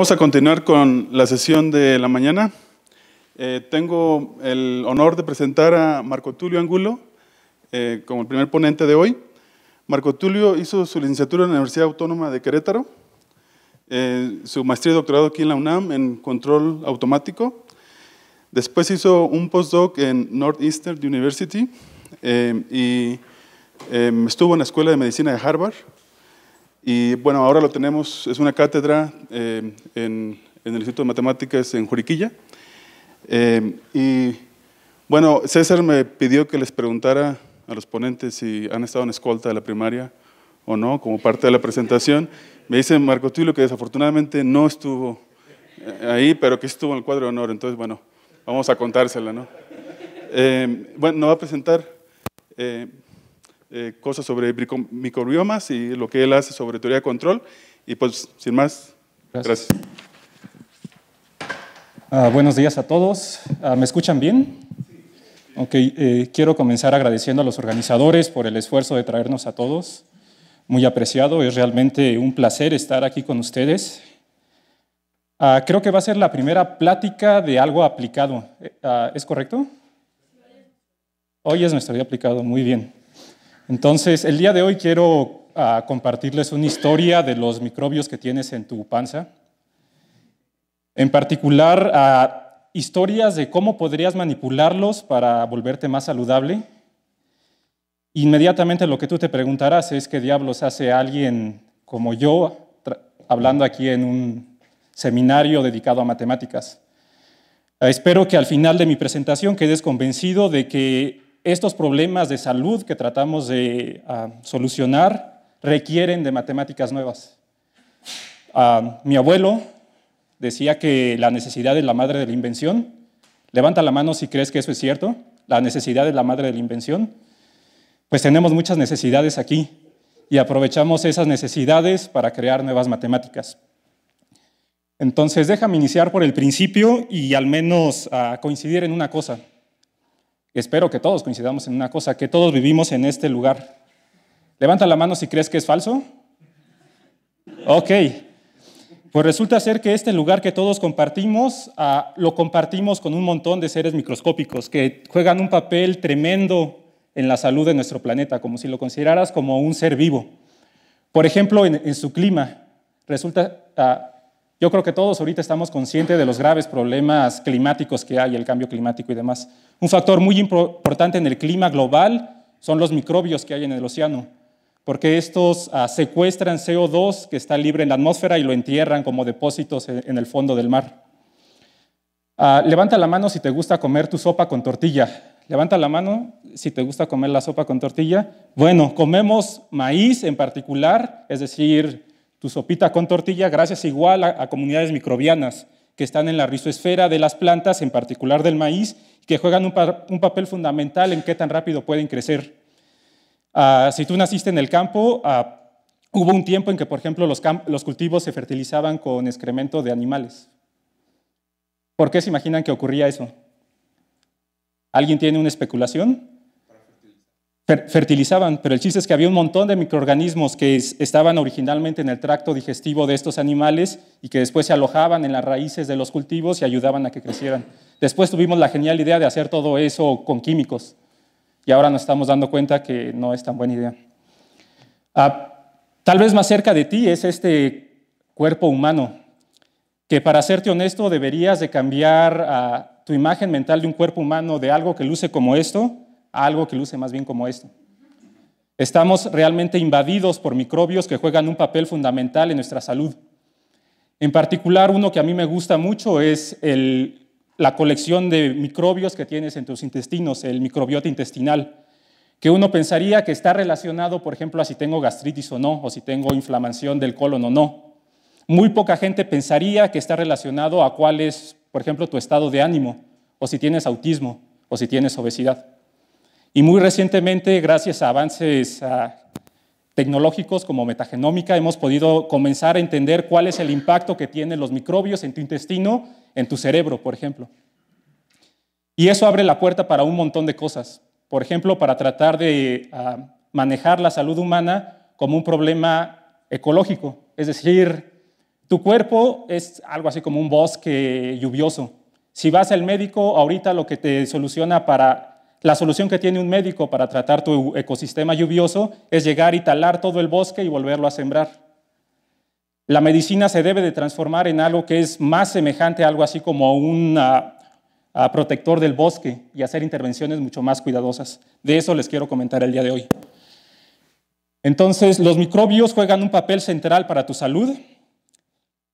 Vamos a continuar con la sesión de la mañana. Eh, tengo el honor de presentar a Marco Tulio Angulo eh, como el primer ponente de hoy. Marco Tulio hizo su licenciatura en la Universidad Autónoma de Querétaro, eh, su maestría y doctorado aquí en la UNAM en control automático. Después hizo un postdoc en Northeastern University y estuvo en la Escuela de Medicina de Harvard y bueno, ahora lo tenemos, es una cátedra eh, en, el Instituto de Matemáticas en Juriquilla. Eh, y bueno, César me pidió que les preguntara a los ponentes si han estado en escolta de la primaria o no, como parte de la presentación. Me dice Marco Tulio que desafortunadamente no estuvo eh, ahí, pero que estuvo en el cuadro de honor. Entonces, bueno, vamos a contársela, ¿no? bueno, nos va a presentar. Eh, cosas sobre microbiomas y lo que él hace sobre teoría de control. Y pues, sin más, gracias. Ah, buenos días a todos. Ah, ¿Me escuchan bien? Ok, eh, quiero comenzar agradeciendo a los organizadores por el esfuerzo de traernos a todos. Muy apreciado, es realmente un placer estar aquí con ustedes. Ah, creo que va a ser la primera plática de algo aplicado. Eh, ¿Es correcto? Hoy es nuestro día aplicado, muy bien. Entonces, el día de hoy quiero ah, compartirles una historia de los microbios que tienes en tu panza. En particular, ah, historias de cómo podrías manipularlos para volverte más saludable. Inmediatamente lo que tú te preguntarás es qué diablos hace alguien como yo hablando aquí en un seminario dedicado a matemáticas. Ah, espero que al final de mi presentación quedes convencido de que estos problemas de salud que tratamos de ah, solucionar requieren de matemáticas nuevas. Ah, mi abuelo decía que la necesidad es la madre de la invención. Levanta la mano si crees que eso es cierto. La necesidad es la madre de la invención. Pues tenemos muchas necesidades aquí y aprovechamos esas necesidades para crear nuevas matemáticas. Entonces déjame iniciar por el principio y al menos ah, coincidir en una cosa. Espero que todos coincidamos en una cosa, que todos vivimos en este lugar. Levanta la mano si crees que es falso. Ok. Pues resulta ser que este lugar que todos compartimos ah, lo compartimos con un montón de seres microscópicos que juegan un papel tremendo en la salud de nuestro planeta, como si lo consideraras como un ser vivo. Por ejemplo, en, su clima, resulta, ah, yo creo que todos ahorita estamos conscientes de los graves problemas climáticos que hay, el cambio climático y demás. Un factor muy importante en el clima global son los microbios que hay en el océano, porque estos ah, secuestran CO2 que está libre en la atmósfera y lo entierran como depósitos en el fondo del mar. Ah, levanta la mano si te gusta comer tu sopa con tortilla. Levanta la mano si te gusta comer la sopa con tortilla. Bueno, comemos maíz en particular, es decir, tu sopita con tortilla, gracias igual a, comunidades microbianas que están en la rizoesfera de las plantas, en particular del maíz, que juegan un, papel fundamental en qué tan rápido pueden crecer. Ah, si tú naciste en el campo, ah, hubo un tiempo en que, por ejemplo, los, los cultivos se fertilizaban con excremento de animales. ¿Por qué se imaginan que ocurría eso? ¿Alguien tiene una especulación? fertilizaban, pero el chiste es que había un montón de microorganismos que estaban originalmente en el tracto digestivo de estos animales y que después se alojaban en las raíces de los cultivos y ayudaban a que crecieran. Después tuvimos la genial idea de hacer todo eso con químicos y ahora nos estamos dando cuenta que no es tan buena idea. Ah, tal vez más cerca de ti es este cuerpo humano, que para serte honesto deberías de cambiar ah, tu imagen mental de un cuerpo humano, de algo que luce como esto, algo que luce más bien como esto. Estamos realmente invadidos por microbios que juegan un papel fundamental en nuestra salud. En particular, uno que a mí me gusta mucho es la colección de microbios que tienes en tus intestinos, el microbiota intestinal, que uno pensaría que está relacionado, por ejemplo, a si tengo gastritis o no, o si tengo inflamación del colon o no. Muy poca gente pensaría que está relacionado a cuál es, por ejemplo, tu estado de ánimo, o si tienes autismo, o si tienes obesidad. Y muy recientemente, gracias a avances ah, tecnológicos como metagenómica, hemos podido comenzar a entender cuál es el impacto que tienen los microbios en tu intestino, en tu cerebro, por ejemplo. Y eso abre la puerta para un montón de cosas. Por ejemplo, para tratar de ah, manejar la salud humana como un problema ecológico. Es decir, tu cuerpo es algo así como un bosque lluvioso. Si vas al médico, ahorita lo que te soluciona para la solución que tiene un médico para tratar tu ecosistema lluvioso es llegar y talar todo el bosque y volverlo a sembrar. La medicina se debe de transformar en algo que es más semejante a algo así como un protector del bosque y hacer intervenciones mucho más cuidadosas. De eso les quiero comentar el día de hoy. Entonces, los microbios juegan un papel central para tu salud.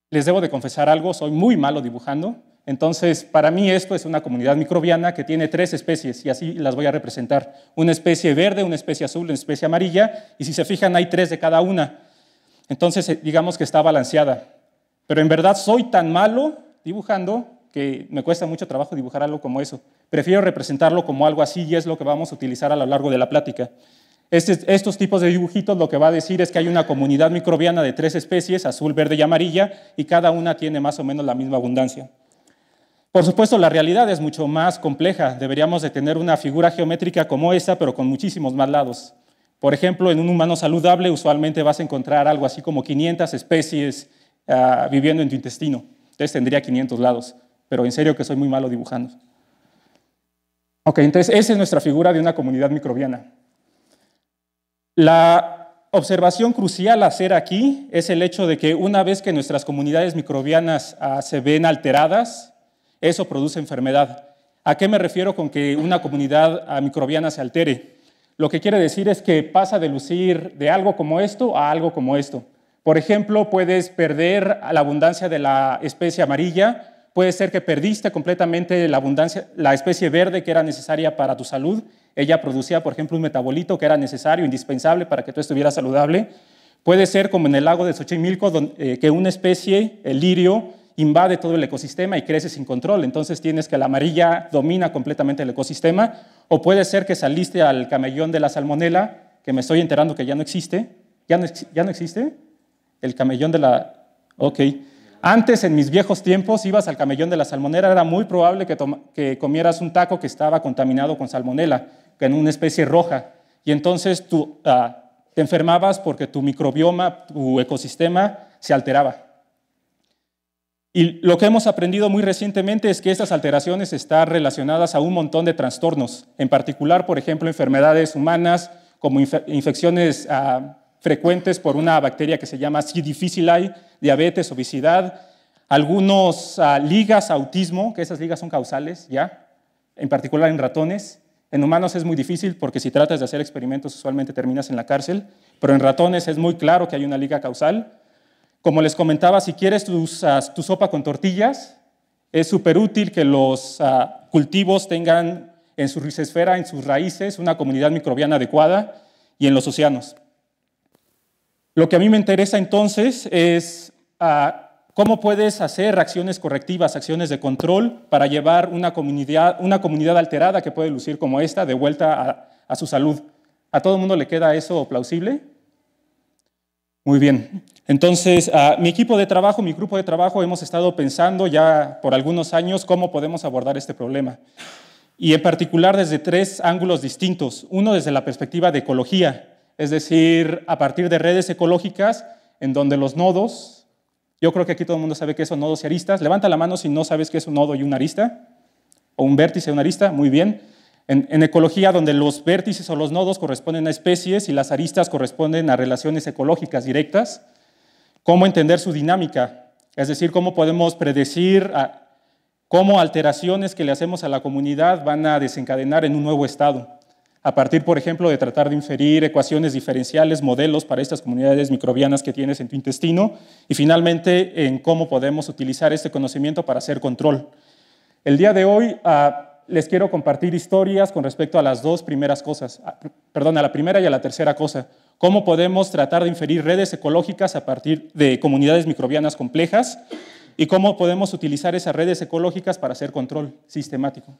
Les debo de confesar algo, soy muy malo dibujando, entonces, para mí esto es una comunidad microbiana que tiene tres especies y así las voy a representar. Una especie verde, una especie azul, una especie amarilla y si se fijan hay tres de cada una. Entonces, eh, digamos que está balanceada. Pero en verdad soy tan malo dibujando que me cuesta mucho trabajo dibujar algo como eso. Prefiero representarlo como algo así y es lo que vamos a utilizar a lo largo de la plática. Este, estos tipos de dibujitos lo que va a decir es que hay una comunidad microbiana de tres especies, azul, verde y amarilla, y cada una tiene más o menos la misma abundancia. Por supuesto, la realidad es mucho más compleja. Deberíamos de tener una figura geométrica como esta, pero con muchísimos más lados. Por ejemplo, en un humano saludable usualmente vas a encontrar algo así como 500 especies ah, viviendo en tu intestino. Entonces tendría 500 lados, pero en serio que soy muy malo dibujando. Ok, entonces esa es nuestra figura de una comunidad microbiana. La observación crucial a hacer aquí es el hecho de que una vez que nuestras comunidades microbianas ah, se ven alteradas, eso produce enfermedad. ¿A qué me refiero con que una comunidad ah, microbiana se altere? Lo que quiere decir es que pasa de lucir de algo como esto a algo como esto. Por ejemplo, puedes perder la abundancia de la especie amarilla, puede ser que perdiste completamente la abundancia, la especie verde que era necesaria para tu salud. Ella producía, por ejemplo, un metabolito que era necesario, indispensable para que tú estuvieras saludable. Puede ser como en el lago de Xochimilco, eh, que una especie, el lirio, invade todo el ecosistema y crece sin control. Entonces tienes que la amarilla domina completamente el ecosistema, o puede ser que saliste al camellón de la salmonela, que me estoy enterando que ya no existe. ¿Ya no, existe? El camellón de la... Ok. Antes, en mis viejos tiempos, ibas al camellón de la salmonera, era muy probable que, comieras un taco que estaba contaminado con salmonela, en una especie roja. Y entonces tú ah, te enfermabas porque tu microbioma, tu ecosistema se alteraba. Y lo que hemos aprendido muy recientemente es que estas alteraciones están relacionadas a un montón de trastornos, en particular, por ejemplo, enfermedades humanas como infecciones ah, frecuentes por una bacteria que se llama C. difficile, diabetes, obesidad, algunas ah, ligas autismo, que esas ligas son causales, ¿ya? En particular en ratones. En humanos es muy difícil porque si tratas de hacer experimentos usualmente terminas en la cárcel, pero en ratones es muy claro que hay una liga causal. Como les comentaba, si quieres tu sopa con tortillas, es súper útil que los ah, cultivos tengan en su rizosfera, en sus raíces, una comunidad microbiana adecuada y en los océanos. Lo que a mí me interesa entonces es ah, cómo puedes hacer acciones correctivas, acciones de control para llevar una comunidad, alterada que puede lucir como esta de vuelta a su salud. ¿A todo el mundo le queda eso plausible? Muy bien. Entonces, mi equipo de trabajo, mi grupo de trabajo, hemos estado pensando ya por algunos años cómo podemos abordar este problema. Y en particular desde tres ángulos distintos. Uno desde la perspectiva de ecología, es decir, a partir de redes ecológicas en donde los nodos, yo creo que aquí todo el mundo sabe que son nodos y aristas. Levanta la mano si no sabes qué es un nodo y una arista, o un vértice y una arista, muy bien. en ecología, donde los vértices o los nodos corresponden a especies y las aristas corresponden a relaciones ecológicas directas cómo entender su dinámica, es decir, cómo podemos predecir ah, cómo alteraciones que le hacemos a la comunidad van a desencadenar en un nuevo estado, a partir, por ejemplo, de tratar de inferir ecuaciones diferenciales, modelos para estas comunidades microbianas que tienes en tu intestino, y finalmente en cómo podemos utilizar este conocimiento para hacer control. El día de hoy ah, les quiero compartir historias con respecto a las dos primeras cosas, ah, perdón, a la primera y a la tercera cosa cómo podemos tratar de inferir redes ecológicas a partir de comunidades microbianas complejas y cómo podemos utilizar esas redes ecológicas para hacer control sistemático.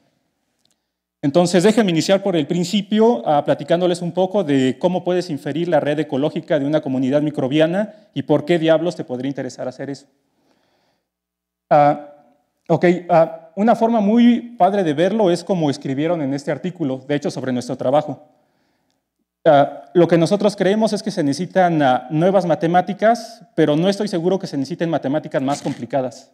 Entonces, déjenme iniciar por el principio ah, platicándoles un poco de cómo puedes inferir la red ecológica de una comunidad microbiana y por qué diablos te podría interesar hacer eso. Ah, ok, ah, una forma muy padre de verlo es como escribieron en este artículo, de hecho, sobre nuestro trabajo. Ah, lo que nosotros creemos es que se necesitan ah, nuevas matemáticas, pero no estoy seguro que se necesiten matemáticas más complicadas.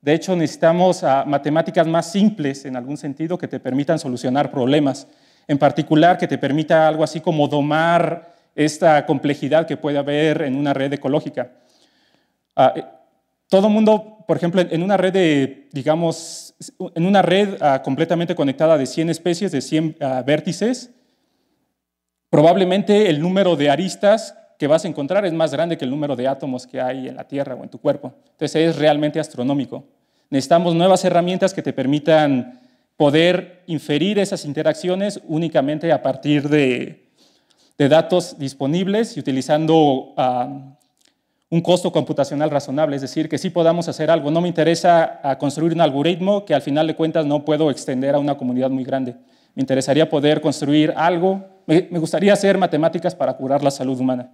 De hecho, necesitamos ah, matemáticas más simples, en algún sentido, que te permitan solucionar problemas. En particular, que te permita algo así como domar esta complejidad que puede haber en una red ecológica. Eh, todo mundo, por ejemplo, en una red digamos, en una red completamente conectada de 100 especies, de 100 vértices, Probablemente el número de aristas que vas a encontrar es más grande que el número de átomos que hay en la Tierra o en tu cuerpo. Entonces es realmente astronómico. Necesitamos nuevas herramientas que te permitan poder inferir esas interacciones únicamente a partir de, datos disponibles y utilizando un costo computacional razonable, es decir, que sí podamos hacer algo. No me interesa ah, construir un algoritmo que al final de cuentas no puedo extender a una comunidad muy grande. Me interesaría poder construir algo me, gustaría hacer matemáticas para curar la salud humana.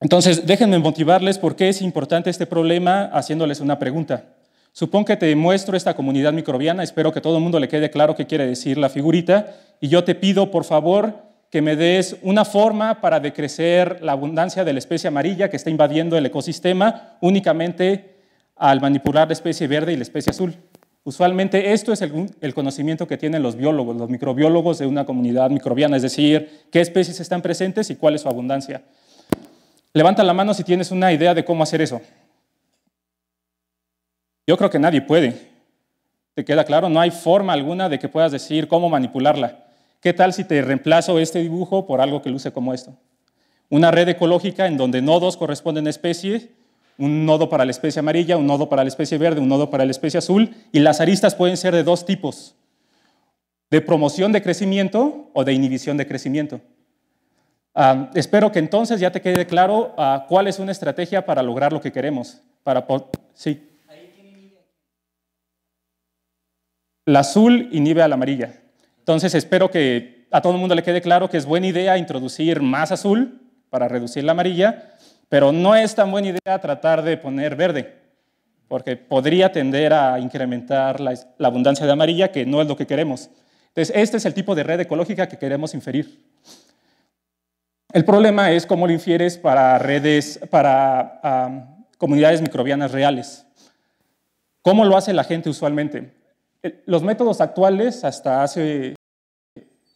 Entonces, déjenme motivarles por qué es importante este problema haciéndoles una pregunta. Supón que te muestro esta comunidad microbiana, espero que todo el mundo le quede claro qué quiere decir la figurita, y yo te pido, por favor, que me des una forma para decrecer la abundancia de la especie amarilla que está invadiendo el ecosistema únicamente al manipular la especie verde y la especie azul. Usualmente esto es el, conocimiento que tienen los biólogos, los microbiólogos de una comunidad microbiana, es decir, qué especies están presentes y cuál es su abundancia. Levanta la mano si tienes una idea de cómo hacer eso. Yo creo que nadie puede. ¿Te queda claro? No hay forma alguna de que puedas decir cómo manipularla. ¿Qué tal si te reemplazo este dibujo por algo que luce como esto? Una red ecológica en donde nodos corresponden a especies un nodo para la especie amarilla, un nodo para la especie verde, un nodo para la especie azul, y las aristas pueden ser de dos tipos, de promoción de crecimiento o de inhibición de crecimiento. Ah, espero que entonces ya te quede claro ah, cuál es una estrategia para lograr lo que queremos. Para sí. La azul inhibe a la amarilla. Entonces espero que a todo el mundo le quede claro que es buena idea introducir más azul para reducir la amarilla pero no es tan buena idea tratar de poner verde, porque podría tender a incrementar la, abundancia de amarilla, que no es lo que queremos. Entonces, este es el tipo de red ecológica que queremos inferir. El problema es cómo lo infieres para redes, para comunidades microbianas reales. ¿Cómo lo hace la gente usualmente? Los métodos actuales, hasta, hace,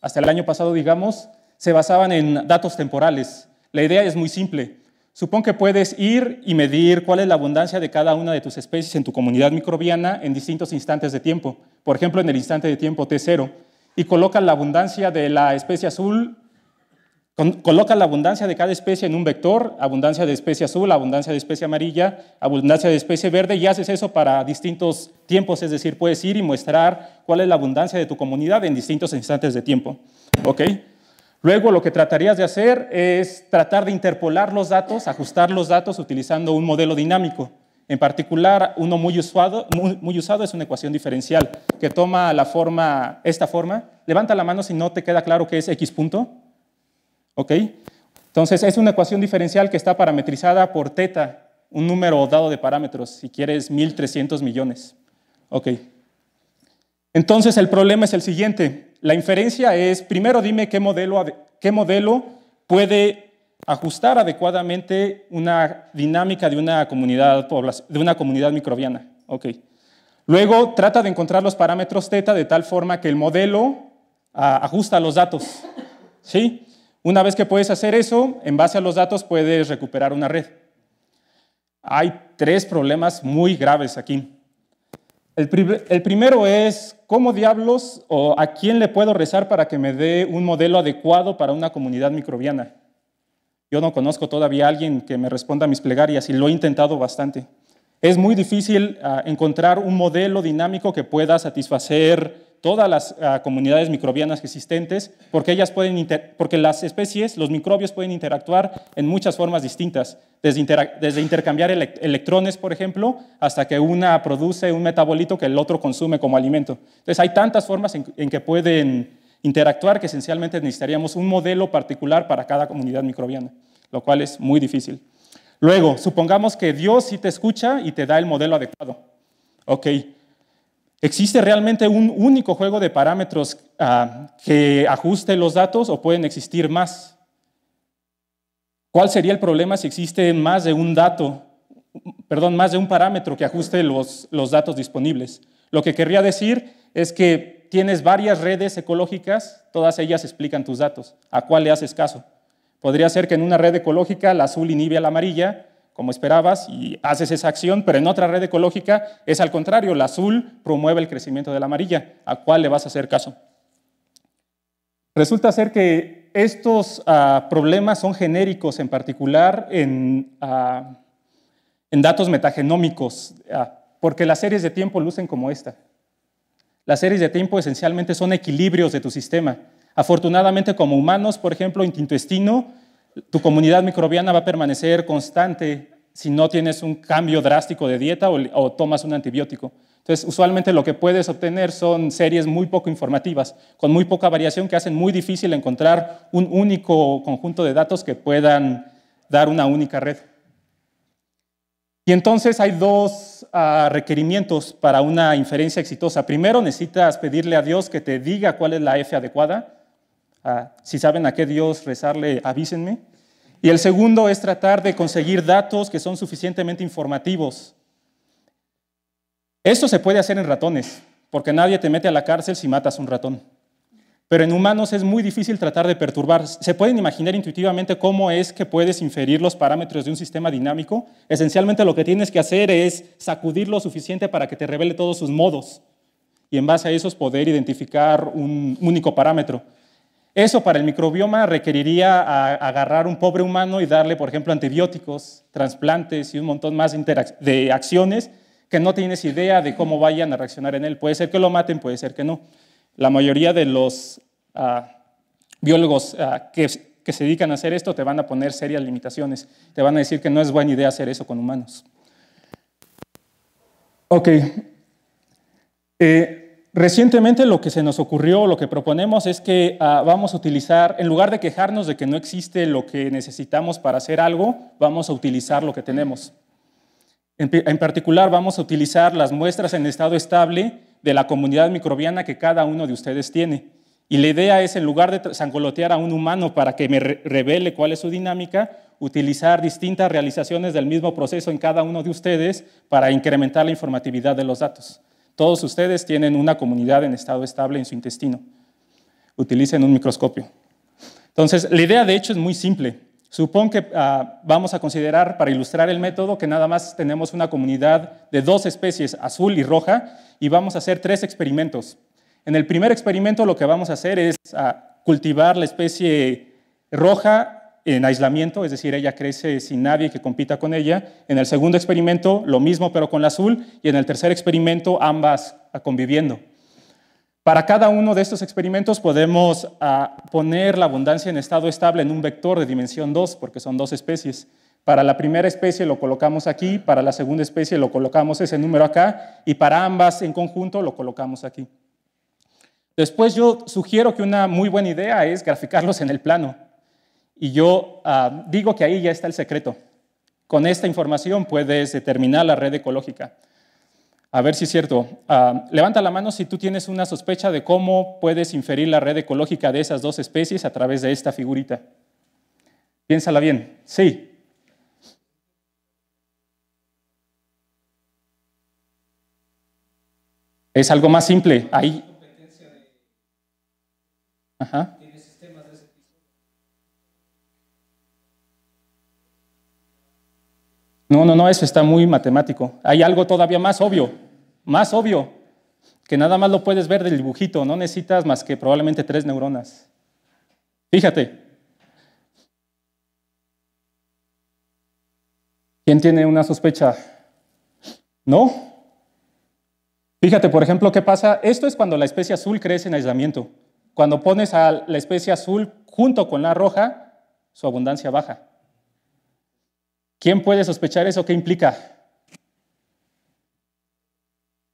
hasta el año pasado, digamos, se basaban en datos temporales. La idea es muy simple. Supón que puedes ir y medir cuál es la abundancia de cada una de tus especies en tu comunidad microbiana en distintos instantes de tiempo. Por ejemplo, en el instante de tiempo T0. Y coloca la abundancia de la especie azul, coloca la abundancia de cada especie en un vector, abundancia de especie azul, abundancia de especie amarilla, abundancia de especie verde, y haces eso para distintos tiempos. Es decir, puedes ir y mostrar cuál es la abundancia de tu comunidad en distintos instantes de tiempo. ¿Ok? Luego lo que tratarías de hacer es tratar de interpolar los datos, ajustar los datos utilizando un modelo dinámico. En particular, uno muy usado, muy, usado es una ecuación diferencial que toma la forma, esta forma. Levanta la mano si no te queda claro que es x punto. ¿Ok? Entonces, es una ecuación diferencial que está parametrizada por teta, un número dado de parámetros, si quieres 1300 millones. Ok. Entonces, el problema es el siguiente. La inferencia es, primero dime qué modelo, puede ajustar adecuadamente una dinámica de una comunidad, de una comunidad microbiana. Luego trata de encontrar los parámetros theta de tal forma que el modelo ah, ajusta los datos. ¿Sí? Una vez que puedes hacer eso, en base a los datos puedes recuperar una red. Hay tres problemas muy graves aquí. El, primero es, ¿cómo diablos o a quién le puedo rezar para que me dé un modelo adecuado para una comunidad microbiana? Yo no conozco todavía a alguien que me responda a mis plegarias y lo he intentado bastante. Es muy difícil ah, encontrar un modelo dinámico que pueda satisfacer todas las ah, comunidades microbianas existentes, porque, ellas pueden porque las especies, los microbios pueden interactuar en muchas formas distintas, desde, desde intercambiar electrones, por ejemplo, hasta que una produce un metabolito que el otro consume como alimento. Entonces hay tantas formas en, que pueden interactuar que esencialmente necesitaríamos un modelo particular para cada comunidad microbiana, lo cual es muy difícil. Luego, supongamos que Dios sí te escucha y te da el modelo adecuado. Ok, ¿Existe realmente un único juego de parámetros ah, que ajuste los datos o pueden existir más? ¿Cuál sería el problema si existe más de un dato, perdón, más de un parámetro que ajuste los, datos disponibles? Lo que querría decir es que tienes varias redes ecológicas, todas ellas explican tus datos. ¿A cuál le haces caso? Podría ser que en una red ecológica la azul inhibe a la amarilla como esperabas, y haces esa acción, pero en otra red ecológica es al contrario, la azul promueve el crecimiento de la amarilla, ¿a cuál le vas a hacer caso? Resulta ser que estos ah, problemas son genéricos, en particular en, ah, datos metagenómicos, ah, porque las series de tiempo lucen como esta. Las series de tiempo esencialmente son equilibrios de tu sistema. Afortunadamente como humanos, por ejemplo, en intestino tu comunidad microbiana va a permanecer constante si no tienes un cambio drástico de dieta o, tomas un antibiótico. Entonces, usualmente lo que puedes obtener son series muy poco informativas, con muy poca variación que hacen muy difícil encontrar un único conjunto de datos que puedan dar una única red. Y entonces hay dos ah, requerimientos para una inferencia exitosa. Primero, necesitas pedirle a Dios que te diga cuál es la F adecuada Ah, si saben a qué Dios rezarle, avísenme. Y el segundo es tratar de conseguir datos que son suficientemente informativos. Esto se puede hacer en ratones, porque nadie te mete a la cárcel si matas un ratón. Pero en humanos es muy difícil tratar de perturbar. ¿Se pueden imaginar intuitivamente cómo es que puedes inferir los parámetros de un sistema dinámico? Esencialmente lo que tienes que hacer es sacudir lo suficiente para que te revele todos sus modos y en base a eso es poder identificar un único parámetro. Eso para el microbioma requeriría agarrar un pobre humano y darle, por ejemplo, antibióticos, trasplantes y un montón más de acciones que no tienes idea de cómo vayan a reaccionar en él. Puede ser que lo maten, puede ser que no. La mayoría de los ah, biólogos ah, que, se dedican a hacer esto te van a poner serias limitaciones. Te van a decir que no es buena idea hacer eso con humanos. Ok. Eh, Recientemente lo que se nos ocurrió, lo que proponemos es que ah, vamos a utilizar, en lugar de quejarnos de que no existe lo que necesitamos para hacer algo, vamos a utilizar lo que tenemos. En, particular, vamos a utilizar las muestras en estado estable de la comunidad microbiana que cada uno de ustedes tiene. Y la idea es, en lugar de sangolotear a un humano para que me revele cuál es su dinámica, utilizar distintas realizaciones del mismo proceso en cada uno de ustedes para incrementar la informatividad de los datos. Todos ustedes tienen una comunidad en estado estable en su intestino. Utilicen un microscopio. Entonces, la idea de hecho es muy simple. Supón que ah, vamos a considerar para ilustrar el método que nada más tenemos una comunidad de dos especies, azul y roja, y vamos a hacer tres experimentos. En el primer experimento lo que vamos a hacer es ah, cultivar la especie roja en aislamiento, es decir, ella crece sin nadie que compita con ella. En el segundo experimento, lo mismo pero con la azul. Y en el tercer experimento, ambas ah, conviviendo. Para cada uno de estos experimentos podemos ah, poner la abundancia en estado estable en un vector de dimensión 2, porque son dos especies. Para la primera especie lo colocamos aquí, para la segunda especie lo colocamos ese número acá, y para ambas en conjunto lo colocamos aquí. Después yo sugiero que una muy buena idea es graficarlos en el plano. Y yo ah, digo que ahí ya está el secreto. Con esta información puedes determinar la red ecológica. A ver si es cierto. Ah, levanta la mano si tú tienes una sospecha de cómo puedes inferir la red ecológica de esas dos especies a través de esta figurita. Piénsala bien. Sí. Es algo más simple. Ahí. Ajá. No, no, no, eso está muy matemático. Hay algo todavía más obvio, más obvio, que nada más lo puedes ver del dibujito, no necesitas más que probablemente tres neuronas. Fíjate. ¿Quién tiene una sospecha? ¿No? Fíjate, por ejemplo, qué pasa. Esto es cuando la especie azul crece en aislamiento. Cuando pones a la especie azul junto con la roja, su abundancia baja. ¿Quién puede sospechar eso? ¿Qué implica?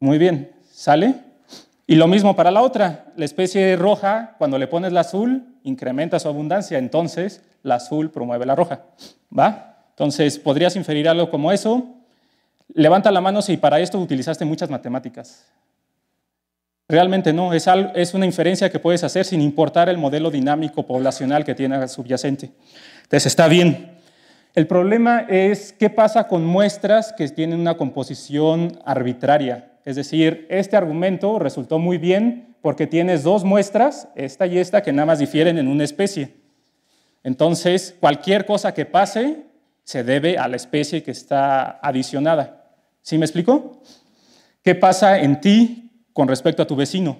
Muy bien, ¿sale? Y lo mismo para la otra. La especie roja, cuando le pones la azul, incrementa su abundancia. Entonces, la azul promueve la roja. ¿Va? Entonces, podrías inferir algo como eso. Levanta la mano si para esto utilizaste muchas matemáticas. Realmente no, es, una inferencia que puedes hacer sin importar el modelo dinámico poblacional que tiene subyacente. Entonces, está bien. El problema es qué pasa con muestras que tienen una composición arbitraria. Es decir, este argumento resultó muy bien porque tienes dos muestras, esta y esta, que nada más difieren en una especie. Entonces, cualquier cosa que pase se debe a la especie que está adicionada. ¿Sí me explico? ¿Qué pasa en ti con respecto a tu vecino?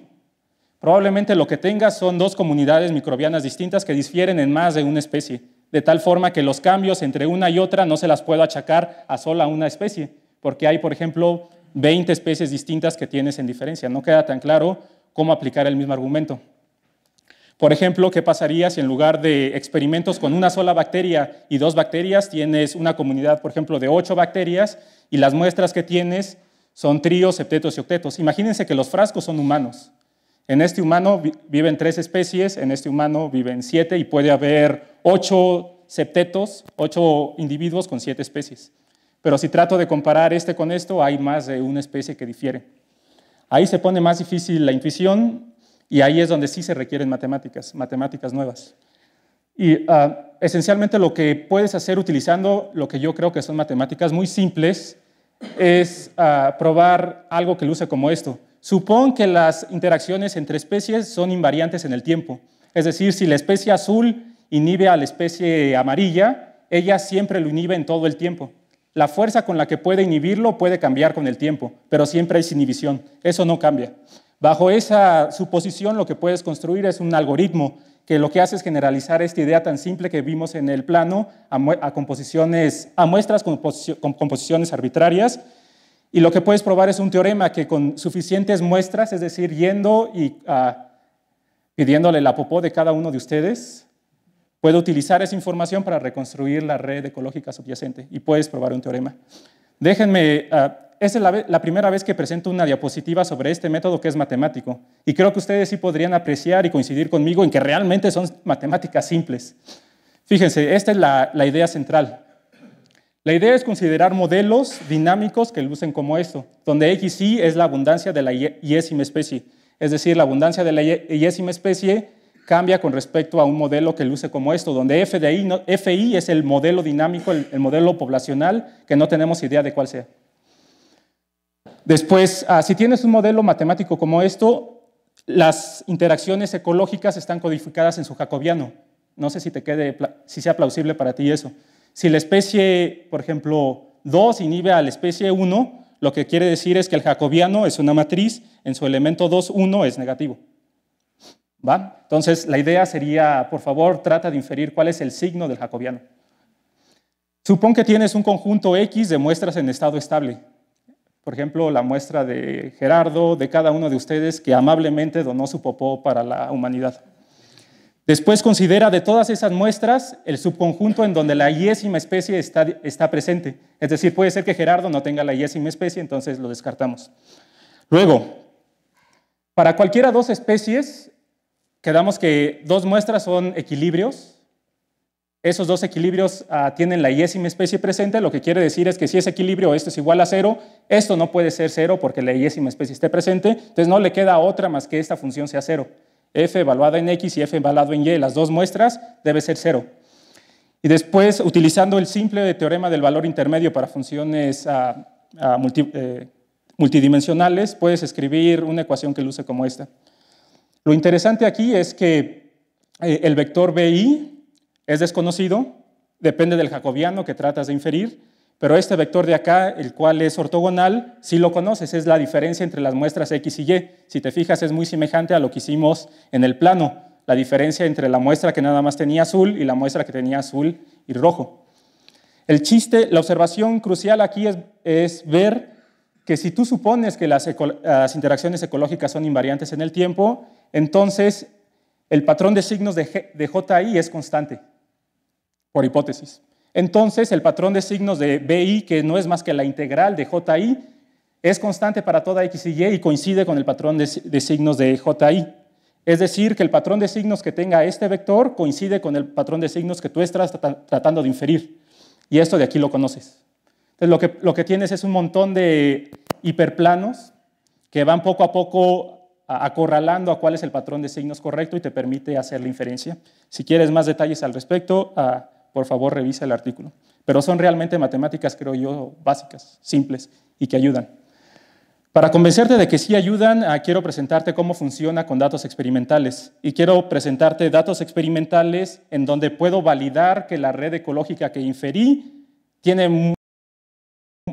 Probablemente lo que tengas son dos comunidades microbianas distintas que difieren en más de una especie de tal forma que los cambios entre una y otra no se las puedo achacar a sola una especie, porque hay, por ejemplo, 20 especies distintas que tienes en diferencia. No queda tan claro cómo aplicar el mismo argumento. Por ejemplo, ¿qué pasaría si en lugar de experimentos con una sola bacteria y dos bacterias, tienes una comunidad, por ejemplo, de ocho bacterias y las muestras que tienes son tríos, septetos y octetos? Imagínense que los frascos son humanos. En este humano viven tres especies, en este humano viven siete y puede haber ocho septetos, ocho individuos con siete especies. Pero si trato de comparar este con esto, hay más de una especie que difiere. Ahí se pone más difícil la intuición y ahí es donde sí se requieren matemáticas, matemáticas nuevas. Y ah, esencialmente lo que puedes hacer utilizando lo que yo creo que son matemáticas muy simples es ah, probar algo que luce como esto. Supón que las interacciones entre especies son invariantes en el tiempo. Es decir, si la especie azul inhibe a la especie amarilla, ella siempre lo inhibe en todo el tiempo. La fuerza con la que puede inhibirlo puede cambiar con el tiempo, pero siempre es inhibición. Eso no cambia. Bajo esa suposición lo que puedes construir es un algoritmo que lo que hace es generalizar esta idea tan simple que vimos en el plano a, composiciones, a muestras con composiciones arbitrarias y lo que puedes probar es un teorema que con suficientes muestras, es decir, yendo y ah, pidiéndole la popó de cada uno de ustedes, puedo utilizar esa información para reconstruir la red ecológica subyacente y puedes probar un teorema. Déjenme, ah, esa es la, primera vez que presento una diapositiva sobre este método que es matemático y creo que ustedes sí podrían apreciar y coincidir conmigo en que realmente son matemáticas simples. Fíjense, esta es la idea central. La idea es considerar modelos dinámicos que lucen como esto, donde XI es la abundancia de la yésima especie. Es decir, la abundancia de la yésima especie cambia con respecto a un modelo que luce como esto, donde F FI es el modelo dinámico, el, modelo poblacional, que no tenemos idea de cuál sea. Después, ah, si tienes un modelo matemático como esto, las interacciones ecológicas están codificadas en su jacobiano. No sé si, te quede, si sea plausible para ti eso. Si la especie, por ejemplo, 2 inhibe a la especie 1, lo que quiere decir es que el jacobiano es una matriz, en su elemento 2, 1 es negativo. ¿Va? Entonces, la idea sería, por favor, trata de inferir cuál es el signo del jacobiano. Supón que tienes un conjunto X de muestras en estado estable. Por ejemplo, la muestra de Gerardo, de cada uno de ustedes que amablemente donó su popó para la humanidad. Después considera de todas esas muestras el subconjunto en donde la yésima especie está, presente. Es decir, puede ser que Gerardo no tenga la yésima especie, entonces lo descartamos. Luego, para cualquiera dos especies, quedamos que dos muestras son equilibrios. Esos dos equilibrios ah, tienen la yésima especie presente, lo que quiere decir es que si ese equilibrio esto es igual a cero, esto no puede ser cero porque la yésima especie esté presente, entonces no le queda otra más que esta función sea cero f evaluada en x y f evaluado en y, las dos muestras, debe ser cero. Y después, utilizando el simple teorema del valor intermedio para funciones ah, ah, eh, multidimensionales, puedes escribir una ecuación que luce como esta. Lo interesante aquí es que eh, el vector bi es desconocido, depende del jacobiano que tratas de inferir, pero este vector de acá, el cual es ortogonal, si lo conoces, es la diferencia entre las muestras X y Y. Si te fijas, es muy semejante a lo que hicimos en el plano, la diferencia entre la muestra que nada más tenía azul y la muestra que tenía azul y rojo. El chiste, la observación crucial aquí es, ver que si tú supones que las, interacciones ecológicas son invariantes en el tiempo, entonces el patrón de signos de, j de JI es constante, por hipótesis. Entonces, el patrón de signos de BI, que no es más que la integral de JI, es constante para toda X y Y y coincide con el patrón de, signos de JI. Es decir, que el patrón de signos que tenga este vector coincide con el patrón de signos que tú estás tratando de inferir. Y esto de aquí lo conoces. Entonces, lo que, lo que tienes es un montón de hiperplanos que van poco a poco acorralando a cuál es el patrón de signos correcto y te permite hacer la inferencia. Si quieres más detalles al respecto, por favor revisa el artículo. Pero son realmente matemáticas, creo yo, básicas, simples y que ayudan. Para convencerte de que sí ayudan, ah, quiero presentarte cómo funciona con datos experimentales. Y quiero presentarte datos experimentales en donde puedo validar que la red ecológica que inferí tiene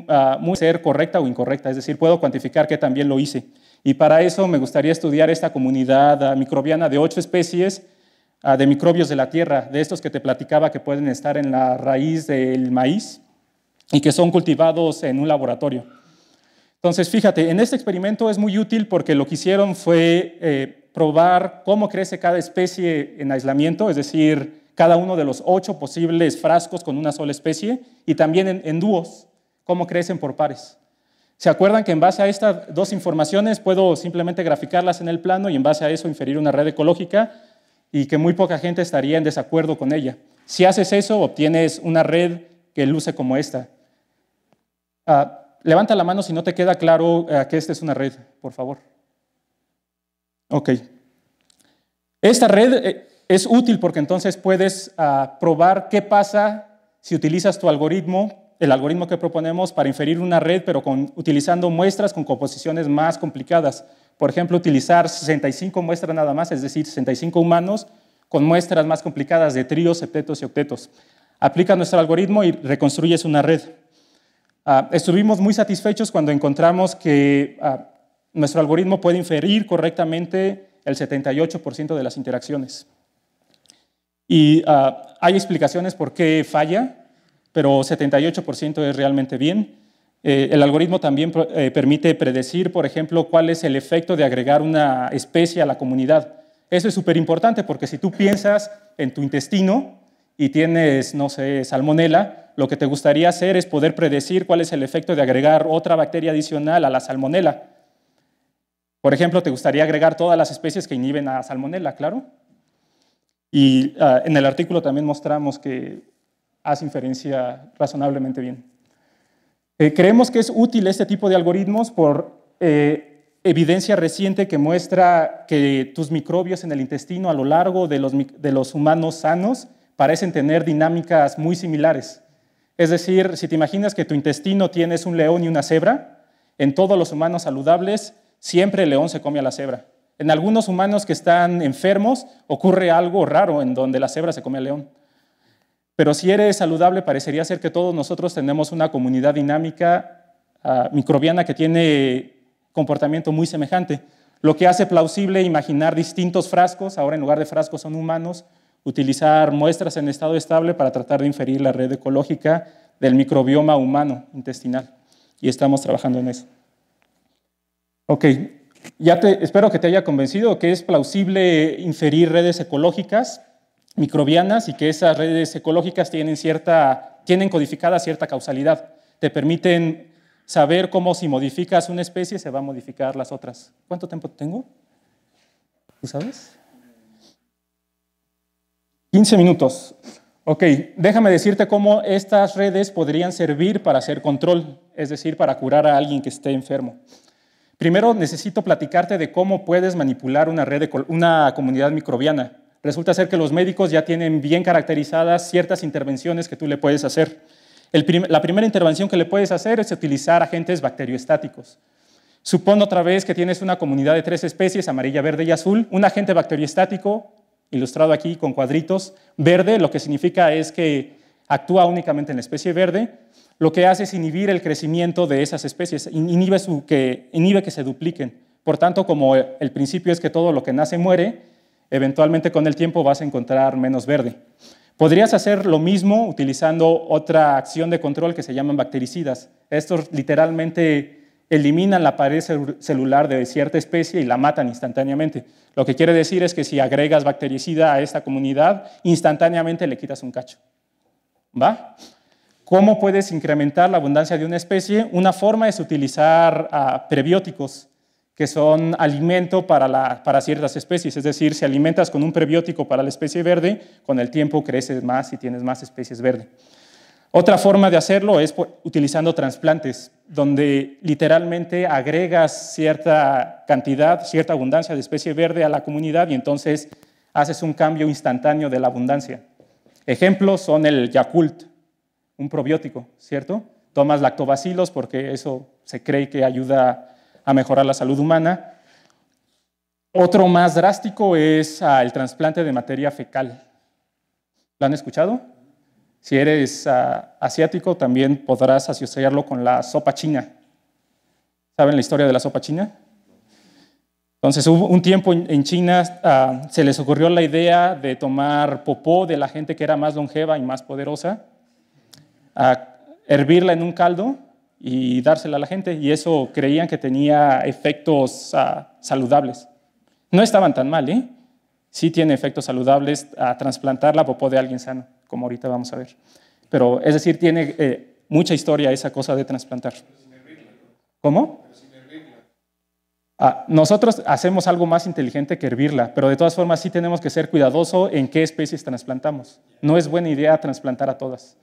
ah, muy, ser correcta o incorrecta. Es decir, puedo cuantificar que también lo hice. Y para eso me gustaría estudiar esta comunidad ah, microbiana de ocho especies Ah, de microbios de la tierra, de estos que te platicaba que pueden estar en la raíz del maíz y que son cultivados en un laboratorio. Entonces, fíjate, en este experimento es muy útil porque lo que hicieron fue eh, probar cómo crece cada especie en aislamiento, es decir, cada uno de los ocho posibles frascos con una sola especie, y también en dúos, cómo crecen por pares. ¿Se acuerdan que en base a estas dos informaciones puedo simplemente graficarlas en el plano y en base a eso inferir una red ecológica? y que muy poca gente estaría en desacuerdo con ella. Si haces eso, obtienes una red que luce como esta. Ah, levanta la mano si no te queda claro eh, que esta es una red, por favor. Ok. Esta red eh, es útil porque entonces puedes ah, probar qué pasa si utilizas tu algoritmo el algoritmo que proponemos para inferir una red, pero con, utilizando muestras con composiciones más complicadas. Por ejemplo, utilizar 65 muestras nada más, es decir, 65 humanos, con muestras más complicadas de tríos, septetos y octetos. Aplica nuestro algoritmo y reconstruyes una red. Ah, estuvimos muy satisfechos cuando encontramos que ah, nuestro algoritmo puede inferir correctamente el 78% de las interacciones. Y ah, hay explicaciones por qué falla pero 78% es realmente bien. Eh, el algoritmo también eh, permite predecir, por ejemplo, cuál es el efecto de agregar una especie a la comunidad. Eso es súper importante porque si tú piensas en tu intestino y tienes, no sé, salmonela, lo que te gustaría hacer es poder predecir cuál es el efecto de agregar otra bacteria adicional a la salmonela. Por ejemplo, te gustaría agregar todas las especies que inhiben a salmonela, claro. Y ah, en el artículo también mostramos que hace inferencia razonablemente bien. Eh, creemos que es útil este tipo de algoritmos por eh, evidencia reciente que muestra que tus microbios en el intestino a lo largo de los, de los humanos sanos parecen tener dinámicas muy similares. Es decir, si te imaginas que tu intestino tienes un león y una cebra, en todos los humanos saludables siempre el león se come a la cebra. En algunos humanos que están enfermos ocurre algo raro en donde la cebra se come al león. Pero si eres saludable, parecería ser que todos nosotros tenemos una comunidad dinámica ah, microbiana que tiene comportamiento muy semejante, lo que hace plausible imaginar distintos frascos, ahora en lugar de frascos son humanos, utilizar muestras en estado estable para tratar de inferir la red ecológica del microbioma humano intestinal. Y estamos trabajando en eso. Ok, ya espero que te haya convencido que es plausible inferir redes ecológicas microbianas y que esas redes ecológicas tienen, cierta, tienen codificada cierta causalidad. Te permiten saber cómo si modificas una especie se va a modificar las otras. ¿Cuánto tiempo tengo? ¿Tú sabes? 15 minutos. Ok, déjame decirte cómo estas redes podrían servir para hacer control, es decir, para curar a alguien que esté enfermo. Primero necesito platicarte de cómo puedes manipular una, red, una comunidad microbiana. Resulta ser que los médicos ya tienen bien caracterizadas ciertas intervenciones que tú le puedes hacer. la primera intervención que le puedes hacer es utilizar agentes bacteriostáticos. Supongo otra vez que tienes una comunidad de tres especies, amarilla, verde y azul. Un agente bacteriostático, ilustrado aquí con cuadritos, verde, lo que significa es que actúa únicamente en la especie verde, lo que hace es inhibir el crecimiento de esas especies, que, inhibe que se dupliquen. Por tanto, como el principio es que todo lo que nace muere, eventualmente con el tiempo vas a encontrar menos verde. Podrías hacer lo mismo utilizando otra acción de control que se llaman bactericidas. Estos literalmente eliminan la pared celular de cierta especie y la matan instantáneamente. Lo que quiere decir es que si agregas bactericida a esta comunidad, instantáneamente le quitas un cacho. ¿Va? ¿Cómo puedes incrementar la abundancia de una especie? Una forma es utilizar ah, prebióticos que son alimento para, para ciertas especies. Es decir, si alimentas con un prebiótico para la especie verde, con el tiempo creces más y tienes más especies verde. Otra forma de hacerlo es utilizando trasplantes, donde literalmente agregas cierta cantidad, cierta abundancia de especie verde a la comunidad y entonces haces un cambio instantáneo de la abundancia. Ejemplos son el Yakult, un probiótico, ¿cierto? Tomas lactobacilos porque eso se cree que ayuda a mejorar la salud humana. Otro más drástico es ah, el trasplante de materia fecal. ¿Lo han escuchado? Si eres ah, asiático, también podrás asociarlo con la sopa china. ¿Saben la historia de la sopa china? Entonces hubo un tiempo en China, ah, se les ocurrió la idea de tomar popó de la gente que era más longeva y más poderosa, hervirla en un caldo y dársela a la gente y eso creían que tenía efectos ah, saludables. No estaban tan mal, ¿eh? Sí tiene efectos saludables a ah, trasplantar la popó de alguien sano, como ahorita vamos a ver. Pero es decir, tiene eh, mucha historia esa cosa de trasplantar. ¿Cómo? Ah, nosotros hacemos algo más inteligente que hervirla, pero de todas formas sí tenemos que ser cuidadosos en qué especies trasplantamos. No es buena idea trasplantar a todas.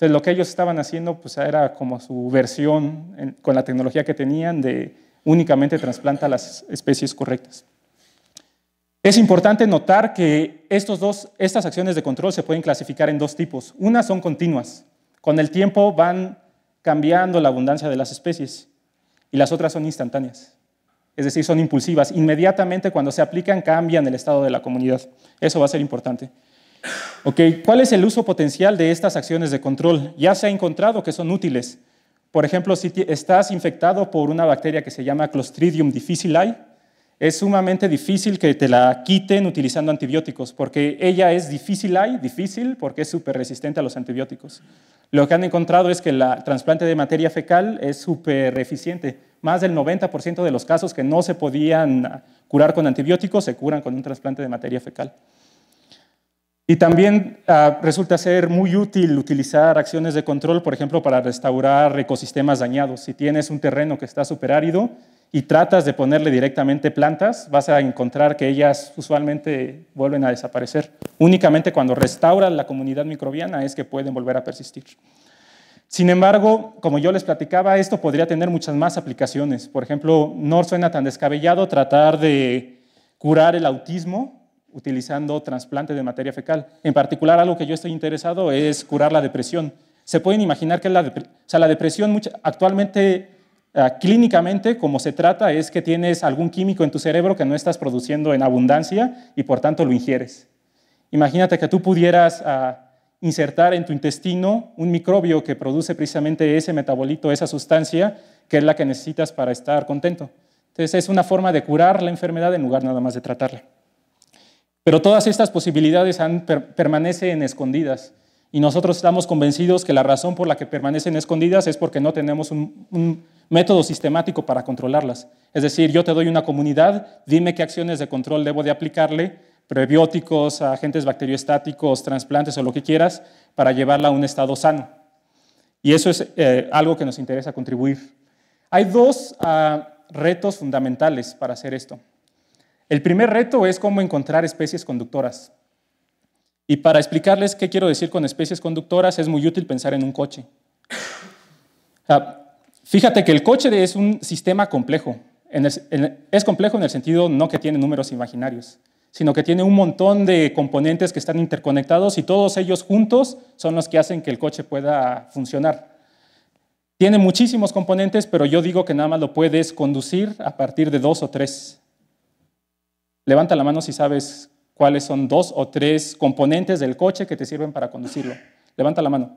Entonces lo que ellos estaban haciendo pues, era como su versión con la tecnología que tenían de únicamente trasplantar las especies correctas. Es importante notar que estas acciones de control se pueden clasificar en dos tipos. Unas son continuas. Con el tiempo van cambiando la abundancia de las especies. Y las otras son instantáneas. Es decir, son impulsivas. Inmediatamente cuando se aplican cambian el estado de la comunidad. Eso va a ser importante. ¿Cuál es el uso potencial de estas acciones de control? Ya se ha encontrado que son útiles. Por ejemplo, si estás infectado por una bacteria que se llama Clostridium difficile, es sumamente difícil que te la quiten utilizando antibióticos, porque ella es difficile, difícil, porque es súper resistente a los antibióticos. Lo que han encontrado es que el trasplante de materia fecal es súper eficiente. Más del 90% de los casos que no se podían curar con antibióticos se curan con un trasplante de materia fecal. Y también ah, resulta ser muy útil utilizar acciones de control, por ejemplo, para restaurar ecosistemas dañados. Si tienes un terreno que está súper árido y tratas de ponerle directamente plantas, vas a encontrar que ellas usualmente vuelven a desaparecer. Únicamente cuando restauran la comunidad microbiana es que pueden volver a persistir. Sin embargo, como yo les platicaba, esto podría tener muchas más aplicaciones. Por ejemplo, no suena tan descabellado tratar de curar el autismo utilizando trasplante de materia fecal. En particular, algo que yo estoy interesado es curar la depresión. Se pueden imaginar que la, depresión actualmente, ah, clínicamente, como se trata, es que tienes algún químico en tu cerebro que no estás produciendo en abundancia y por tanto lo ingieres. Imagínate que tú pudieras ah, insertar en tu intestino un microbio que produce precisamente ese metabolito, esa sustancia, que es la que necesitas para estar contento. Entonces es una forma de curar la enfermedad en lugar nada más de tratarla. Pero todas estas posibilidades permanecen escondidas y nosotros estamos convencidos que la razón por la que permanecen escondidas es porque no tenemos un, método sistemático para controlarlas. Es decir, yo te doy una comunidad, dime qué acciones de control debo de aplicarle, prebióticos, agentes bacteriostáticos, trasplantes o lo que quieras, para llevarla a un estado sano. Y eso es eh, algo que nos interesa contribuir. Hay dos ah, retos fundamentales para hacer esto. El primer reto es cómo encontrar especies conductoras. Y para explicarles qué quiero decir con especies conductoras, es muy útil pensar en un coche. Fíjate que el coche es un sistema complejo. es complejo en el sentido no que tiene números imaginarios, sino que tiene un montón de componentes que están interconectados y todos ellos juntos son los que hacen que el coche pueda funcionar. Tiene muchísimos componentes, pero yo digo que nada más lo puedes conducir a partir de dos o tres. Levanta la mano si sabes cuáles son dos o tres componentes del coche que te sirven para conducirlo. Levanta la mano.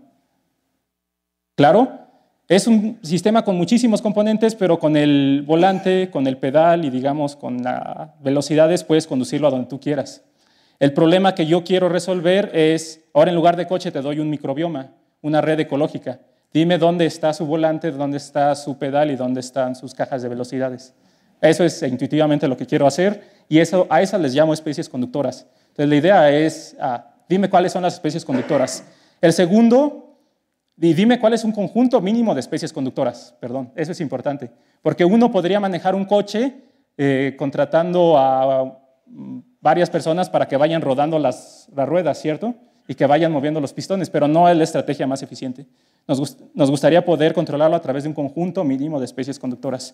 ¿Claro? Es un sistema con muchísimos componentes, pero con el volante, con el pedal y digamos con las velocidades puedes conducirlo a donde tú quieras. El problema que yo quiero resolver es, ahora en lugar de coche te doy un microbioma, una red ecológica. Dime dónde está su volante, dónde está su pedal y dónde están sus cajas de velocidades. Eso es intuitivamente lo que quiero hacer y eso, a esas les llamo especies conductoras. Entonces la idea es, ah, dime cuáles son las especies conductoras. El segundo, dime cuál es un conjunto mínimo de especies conductoras. Perdón, eso es importante. Porque uno podría manejar un coche eh, contratando a varias personas para que vayan rodando las, ruedas, ¿cierto? Y que vayan moviendo los pistones, pero no es la estrategia más eficiente. nos gustaría poder controlarlo a través de un conjunto mínimo de especies conductoras.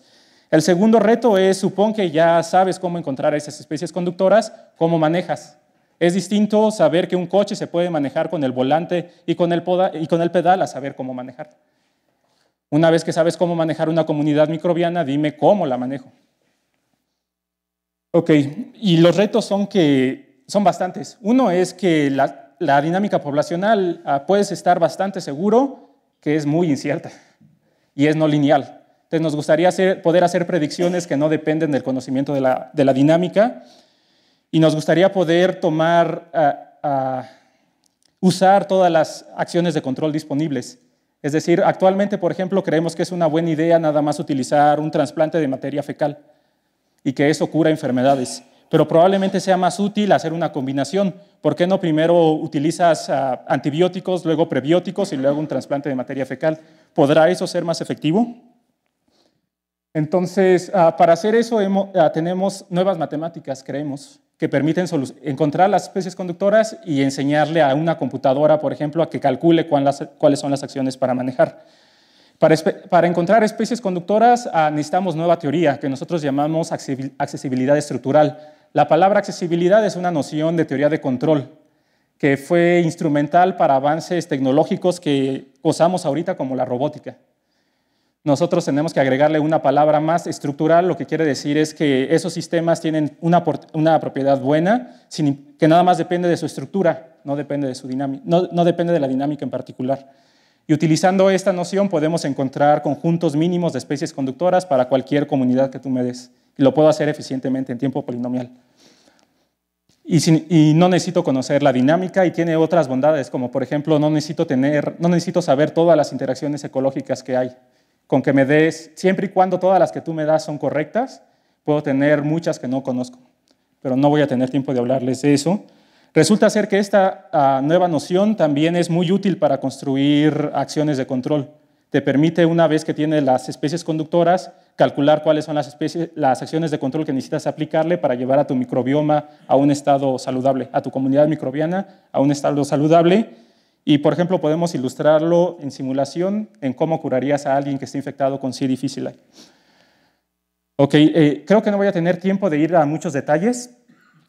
El segundo reto es, supón que ya sabes cómo encontrar a esas especies conductoras, ¿cómo manejas? Es distinto saber que un coche se puede manejar con el volante y con el, y con el pedal a saber cómo manejar. Una vez que sabes cómo manejar una comunidad microbiana, dime cómo la manejo. Ok, y los retos son que son bastantes. Uno es que la, la dinámica poblacional ah, puedes estar bastante seguro que es muy incierta y es no lineal. Entonces nos gustaría poder hacer predicciones que no dependen del conocimiento de la, dinámica y nos gustaría poder tomar, ah, ah, usar todas las acciones de control disponibles. Es decir, actualmente, por ejemplo, creemos que es una buena idea nada más utilizar un trasplante de materia fecal y que eso cura enfermedades. Pero probablemente sea más útil hacer una combinación. ¿Por qué no primero utilizas ah, antibióticos, luego prebióticos y luego un trasplante de materia fecal? ¿Podrá eso ser más efectivo? Entonces, ah, para hacer eso ah, tenemos nuevas matemáticas, creemos, que permiten encontrar las especies conductoras y enseñarle a una computadora, por ejemplo, a que calcule cuáles son las acciones para manejar. Para, encontrar especies conductoras ah, necesitamos nueva teoría que nosotros llamamos accesibilidad estructural. La palabra accesibilidad es una noción de teoría de control que fue instrumental para avances tecnológicos que gozamos ahorita como la robótica nosotros tenemos que agregarle una palabra más estructural, lo que quiere decir es que esos sistemas tienen una, propiedad buena, que nada más depende de su estructura, no depende de, su dinámica, no, depende de la dinámica en particular. Y utilizando esta noción podemos encontrar conjuntos mínimos de especies conductoras para cualquier comunidad que tú me des. Y lo puedo hacer eficientemente en tiempo polinomial. Y, y, no necesito conocer la dinámica y tiene otras bondades, como por ejemplo no necesito, tener, no necesito saber todas las interacciones ecológicas que hay con que me des, siempre y cuando todas las que tú me das son correctas, puedo tener muchas que no conozco, pero no voy a tener tiempo de hablarles de eso. Resulta ser que esta ah, nueva noción también es muy útil para construir acciones de control. Te permite, una vez que tienes las especies conductoras, calcular cuáles son las, especies, las acciones de control que necesitas aplicarle para llevar a tu microbioma a un estado saludable, a tu comunidad microbiana a un estado saludable y, por ejemplo, podemos ilustrarlo en simulación en cómo curarías a alguien que esté infectado con C. difficile. Ok, eh, creo que no voy a tener tiempo de ir a muchos detalles.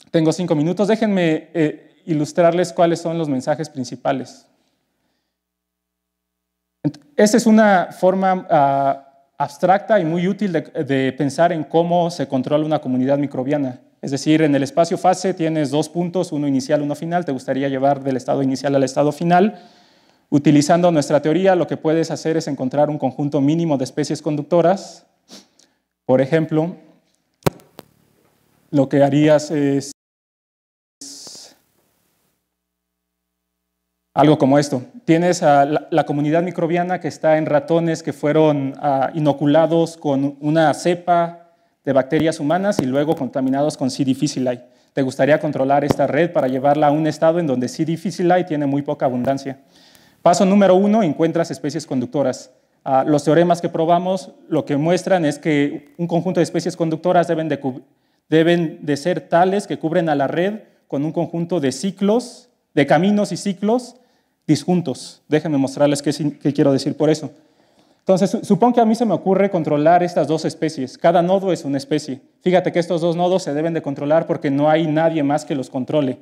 Tengo cinco minutos. Déjenme eh, ilustrarles cuáles son los mensajes principales. Esa es una forma ah, abstracta y muy útil de pensar en cómo se controla una comunidad microbiana. Es decir, en el espacio fase tienes dos puntos, uno inicial, uno final. Te gustaría llevar del estado inicial al estado final. Utilizando nuestra teoría, lo que puedes hacer es encontrar un conjunto mínimo de especies conductoras. Por ejemplo, lo que harías es algo como esto. Tienes a la, comunidad microbiana que está en ratones que fueron ah, inoculados con una cepa de bacterias humanas y luego contaminados con C. difficile. Te gustaría controlar esta red para llevarla a un estado en donde C. difficile tiene muy poca abundancia. Paso número uno, encuentras especies conductoras. Ah, los teoremas que probamos lo que muestran es que un conjunto de especies conductoras deben de, deben de ser tales que cubren a la red con un conjunto de ciclos, de caminos y ciclos disjuntos. Déjenme mostrarles qué quiero decir por eso. Entonces, supón que a mí se me ocurre controlar estas dos especies. Cada nodo es una especie. Fíjate que estos dos nodos se deben de controlar porque no hay nadie más que los controle.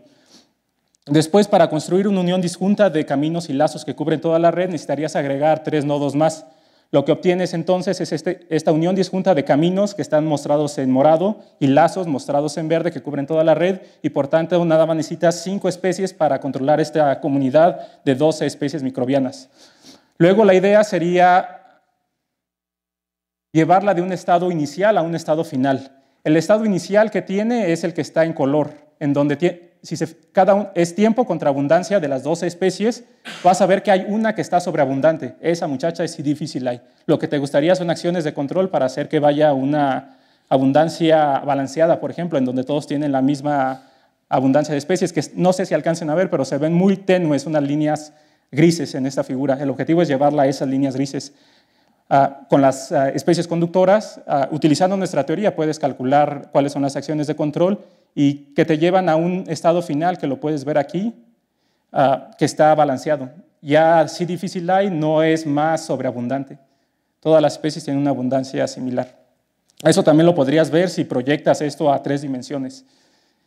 Después, para construir una unión disjunta de caminos y lazos que cubren toda la red, necesitarías agregar tres nodos más. Lo que obtienes entonces es este, esta unión disjunta de caminos que están mostrados en morado y lazos mostrados en verde que cubren toda la red y por tanto nada más necesitas cinco especies para controlar esta comunidad de 12 especies microbianas. Luego la idea sería llevarla de un estado inicial a un estado final. El estado inicial que tiene es el que está en color, en donde si cada es tiempo contra abundancia de las dos especies, vas a ver que hay una que está sobreabundante. Esa muchacha es difícil ahí. Lo que te gustaría son acciones de control para hacer que vaya una abundancia balanceada, por ejemplo, en donde todos tienen la misma abundancia de especies, que no sé si alcancen a ver, pero se ven muy tenues unas líneas grises en esta figura. El objetivo es llevarla a esas líneas grises. Ah, con las ah, especies conductoras, ah, utilizando nuestra teoría, puedes calcular cuáles son las acciones de control y que te llevan a un estado final que lo puedes ver aquí, que está balanceado. Ya difícil hay, no es más sobreabundante. Todas las especies tienen una abundancia similar. Eso también lo podrías ver si proyectas esto a tres dimensiones.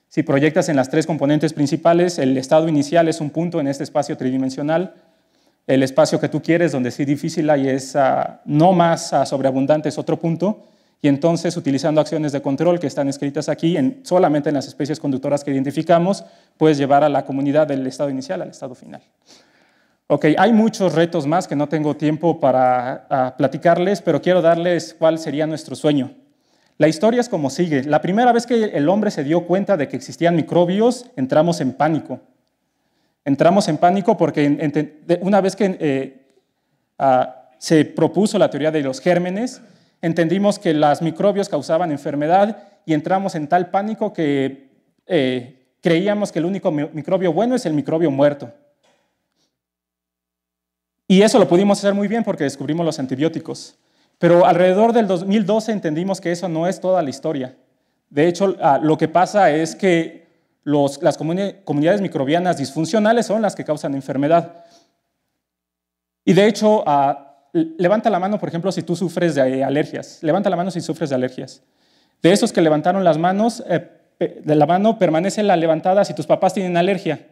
Si proyectas en las tres componentes principales, el estado inicial es un punto en este espacio tridimensional, el espacio que tú quieres, donde sí difícil hay es ah, no más ah, sobreabundante, es otro punto, y entonces utilizando acciones de control que están escritas aquí, solamente en las especies conductoras que identificamos, puedes llevar a la comunidad del estado inicial al estado final. Ok, hay muchos retos más que no tengo tiempo para ah, platicarles, pero quiero darles cuál sería nuestro sueño. La historia es como sigue. La primera vez que el hombre se dio cuenta de que existían microbios, entramos en pánico. Entramos en pánico porque una vez que eh, ah, se propuso la teoría de los gérmenes, entendimos que los microbios causaban enfermedad y entramos en tal pánico que eh, creíamos que el único microbio bueno es el microbio muerto. Y eso lo pudimos hacer muy bien porque descubrimos los antibióticos. Pero alrededor del 2012 entendimos que eso no es toda la historia. De hecho, ah, lo que pasa es que las comunidades microbianas disfuncionales son las que causan enfermedad. Y de hecho, ah, levanta la mano, por ejemplo, si tú sufres de alergias. Levanta la mano si sufres de alergias. De esos que levantaron las manos, eh, de la mano permanece la levantada si tus papás tienen alergia.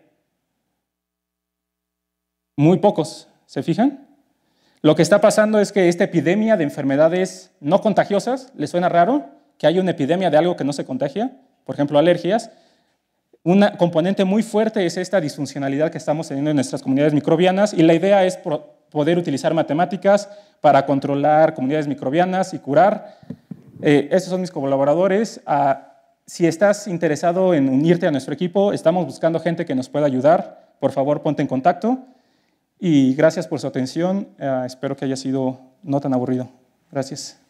Muy pocos, ¿se fijan? Lo que está pasando es que esta epidemia de enfermedades no contagiosas, le suena raro que hay una epidemia de algo que no se contagia? Por ejemplo, alergias una componente muy fuerte es esta disfuncionalidad que estamos teniendo en nuestras comunidades microbianas y la idea es poder utilizar matemáticas para controlar comunidades microbianas y curar. Eh, estos son mis colaboradores. Ah, si estás interesado en unirte a nuestro equipo, estamos buscando gente que nos pueda ayudar. Por favor, ponte en contacto. Y gracias por su atención. Ah, espero que haya sido no tan aburrido. Gracias.